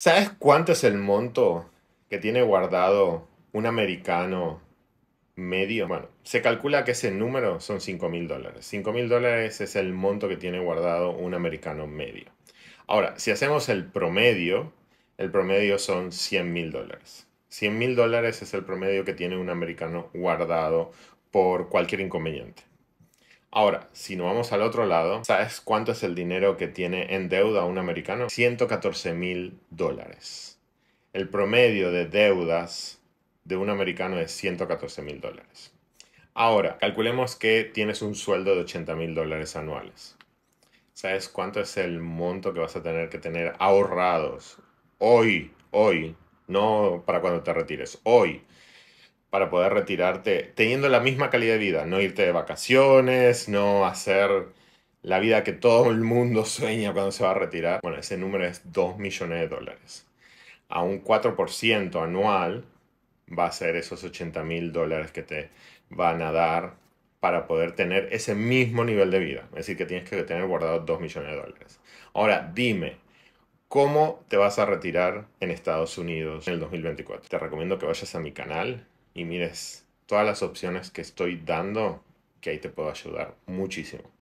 ¿Sabes cuánto es el monto que tiene guardado un americano medio? Bueno, se calcula que ese número son 5 mil dólares. 5 mil dólares es el monto que tiene guardado un americano medio. Ahora, si hacemos el promedio, el promedio son 100 mil dólares. 100 mil dólares es el promedio que tiene un americano guardado por cualquier inconveniente. Ahora, si nos vamos al otro lado, ¿sabes cuánto es el dinero que tiene en deuda un americano? 114 mil dólares. El promedio de deudas de un americano es 114 mil dólares. Ahora, calculemos que tienes un sueldo de 80 mil dólares anuales. ¿Sabes cuánto es el monto que vas a tener que tener ahorrados hoy, hoy, no para cuando te retires, hoy, para poder retirarte teniendo la misma calidad de vida, no irte de vacaciones, no hacer la vida que todo el mundo sueña cuando se va a retirar. Bueno, ese número es 2 millones de dólares. A un 4% anual va a ser esos 80 mil dólares que te van a dar para poder tener ese mismo nivel de vida. Es decir, que tienes que tener guardados 2 millones de dólares. Ahora, dime, ¿cómo te vas a retirar en Estados Unidos en el 2024? Te recomiendo que vayas a mi canal, y mires todas las opciones que estoy dando, que ahí te puedo ayudar muchísimo.